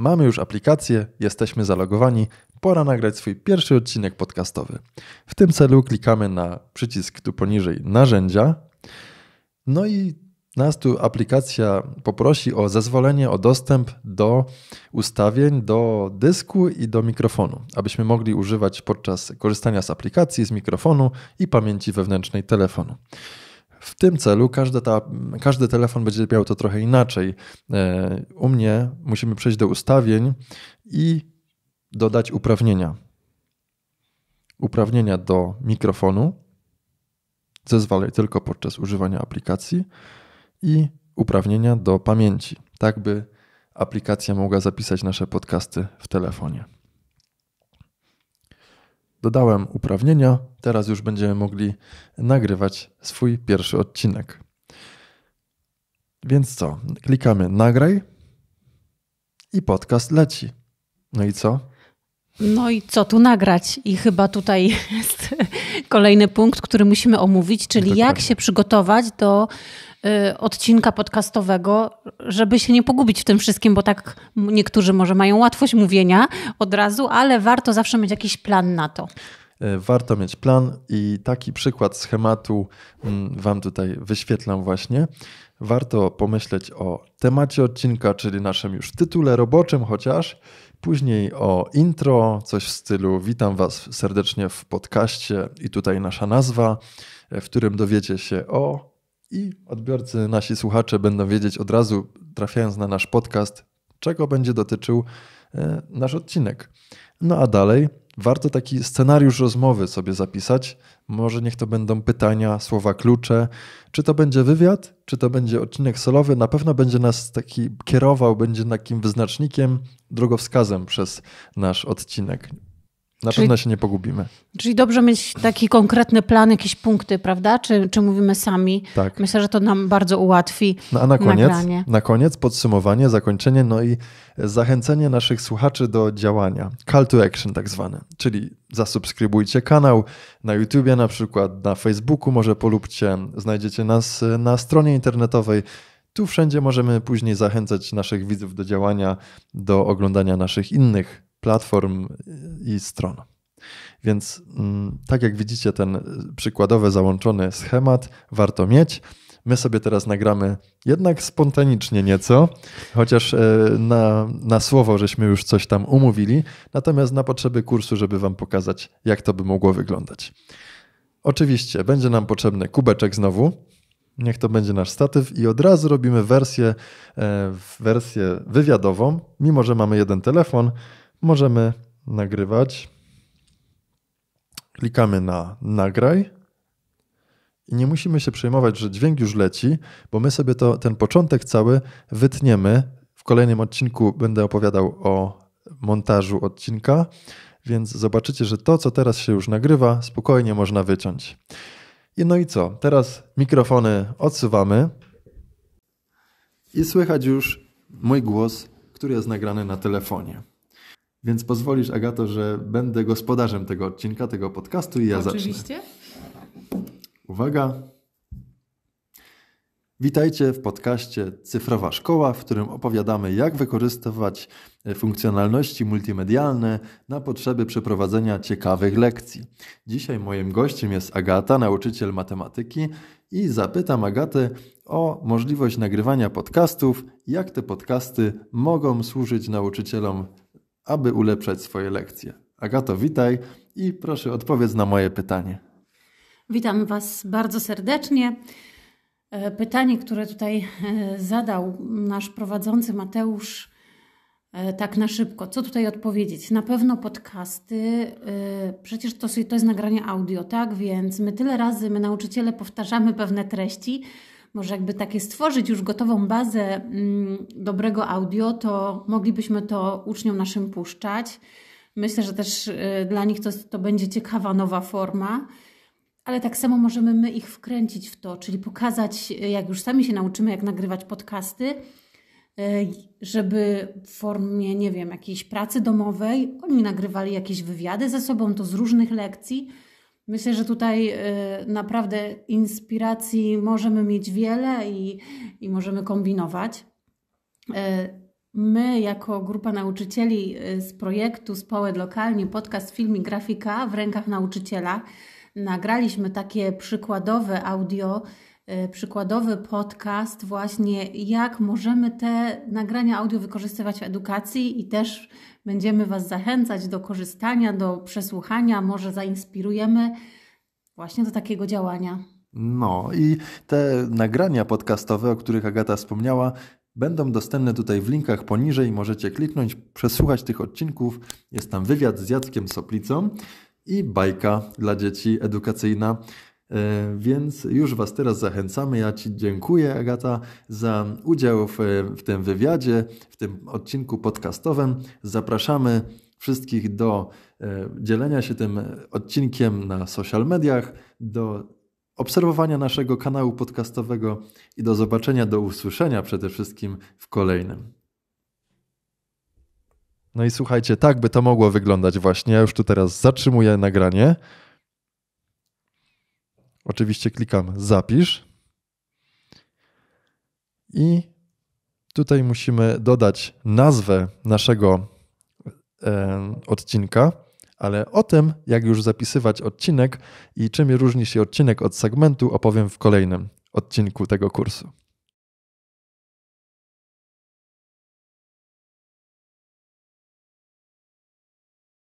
Mamy już aplikację, jesteśmy zalogowani, pora nagrać swój pierwszy odcinek podcastowy. W tym celu klikamy na przycisk tu poniżej narzędzia. No i nas tu aplikacja poprosi o zezwolenie o dostęp do ustawień, do dysku i do mikrofonu, abyśmy mogli używać podczas korzystania z aplikacji, z mikrofonu i pamięci wewnętrznej telefonu. W tym celu każdy, ta, każdy telefon będzie miał to trochę inaczej. E, u mnie musimy przejść do ustawień i dodać uprawnienia. Uprawnienia do mikrofonu, zezwalaj tylko podczas używania aplikacji i uprawnienia do pamięci, tak by aplikacja mogła zapisać nasze podcasty w telefonie dodałem uprawnienia, teraz już będziemy mogli nagrywać swój pierwszy odcinek. Więc co? Klikamy nagraj i podcast leci. No i co? No i co tu nagrać? I chyba tutaj jest kolejny punkt, który musimy omówić, czyli Dokładnie. No jak tak. się przygotować do Y, odcinka podcastowego, żeby się nie pogubić w tym wszystkim, bo tak niektórzy może mają łatwość mówienia od razu, ale warto zawsze mieć jakiś plan na to. E, warto mieć plan i taki przykład schematu mm, Wam tutaj wyświetlam właśnie. Warto pomyśleć o temacie odcinka, czyli naszym już tytule roboczym chociaż, później o intro, coś w stylu witam Was serdecznie w podcaście i tutaj nasza nazwa, e, w którym dowiecie się o i odbiorcy, nasi słuchacze będą wiedzieć od razu, trafiając na nasz podcast, czego będzie dotyczył e, nasz odcinek. No a dalej warto taki scenariusz rozmowy sobie zapisać. Może niech to będą pytania, słowa klucze. Czy to będzie wywiad, czy to będzie odcinek solowy, na pewno będzie nas taki kierował, będzie takim wyznacznikiem, drogowskazem przez nasz odcinek. Na czyli, pewno się nie pogubimy. Czyli dobrze mieć taki konkretny plan, jakieś punkty, prawda? Czy, czy mówimy sami? Tak. Myślę, że to nam bardzo ułatwi. No a na koniec, nagranie. na koniec podsumowanie, zakończenie, no i zachęcenie naszych słuchaczy do działania. Call to action tak zwane. Czyli zasubskrybujcie kanał na YouTubie na przykład, na Facebooku może polubcie, znajdziecie nas y, na stronie internetowej. Tu wszędzie możemy później zachęcać naszych widzów do działania, do oglądania naszych innych platform i stron. Więc mm, tak jak widzicie, ten przykładowy załączony schemat warto mieć. My sobie teraz nagramy jednak spontanicznie nieco, chociaż e, na, na słowo żeśmy już coś tam umówili, natomiast na potrzeby kursu, żeby Wam pokazać, jak to by mogło wyglądać. Oczywiście będzie nam potrzebny kubeczek znowu. Niech to będzie nasz statyw i od razu robimy wersję, e, wersję wywiadową, mimo że mamy jeden telefon, możemy nagrywać. Klikamy na nagraj i nie musimy się przejmować, że dźwięk już leci, bo my sobie to, ten początek cały wytniemy. W kolejnym odcinku będę opowiadał o montażu odcinka, więc zobaczycie, że to, co teraz się już nagrywa, spokojnie można wyciąć. I no i co? Teraz mikrofony odsuwamy i słychać już mój głos, który jest nagrany na telefonie. Więc pozwolisz, Agato, że będę gospodarzem tego odcinka, tego podcastu i ja Oczywiście. zacznę. Oczywiście. Uwaga. Witajcie w podcaście Cyfrowa Szkoła, w którym opowiadamy, jak wykorzystywać e, funkcjonalności multimedialne na potrzeby przeprowadzenia ciekawych lekcji. Dzisiaj moim gościem jest Agata, nauczyciel matematyki, i zapytam Agatę o możliwość nagrywania podcastów, jak te podcasty mogą służyć nauczycielom aby ulepszać swoje lekcje. Agato, witaj i proszę odpowiedz na moje pytanie. Witam Was bardzo serdecznie. E, pytanie, które tutaj e, zadał nasz prowadzący Mateusz, e, tak na szybko. Co tutaj odpowiedzieć? Na pewno podcasty, przecież to, to jest nagranie audio, tak? Więc my tyle razy, my nauczyciele powtarzamy pewne treści, może jakby takie stworzyć już gotową bazę mm, dobrego audio, to moglibyśmy to uczniom naszym puszczać. Myślę, że też y, dla nich to, to będzie ciekawa nowa forma, ale tak samo możemy my ich wkręcić w to, czyli pokazać, jak już sami się nauczymy, jak nagrywać podcasty, y, żeby w formie, nie wiem, jakiejś pracy domowej oni nagrywali jakieś wywiady ze sobą, to z różnych lekcji Myślę, że tutaj y, naprawdę inspiracji możemy mieć wiele i, i możemy kombinować. Y, my, jako grupa nauczycieli y, z projektu Społed Lokalnie, podcast Film i Grafika w rękach nauczyciela, nagraliśmy takie przykładowe audio Y, przykładowy podcast właśnie, jak możemy te nagrania audio wykorzystywać w edukacji i też będziemy Was zachęcać do korzystania, do przesłuchania, może zainspirujemy właśnie do takiego działania. No i te nagrania podcastowe, o których Agata wspomniała, będą dostępne tutaj w linkach poniżej. Możecie kliknąć, przesłuchać tych odcinków. Jest tam wywiad z Jackiem Soplicą i bajka dla dzieci edukacyjna. E, więc już Was teraz zachęcamy. Ja Ci dziękuję, Agata, za udział w, w tym wywiadzie, w tym odcinku podcastowym. Zapraszamy wszystkich do e, dzielenia się tym odcinkiem na social mediach, do obserwowania naszego kanału podcastowego i do zobaczenia, do usłyszenia przede wszystkim w kolejnym. No i słuchajcie, tak by to mogło wyglądać właśnie. Ja już tu teraz zatrzymuję nagranie. Oczywiście klikam zapisz. I tutaj musimy dodać nazwę naszego e, odcinka, ale o tym, jak już zapisywać odcinek i czym różni się odcinek od segmentu, opowiem w kolejnym odcinku tego kursu.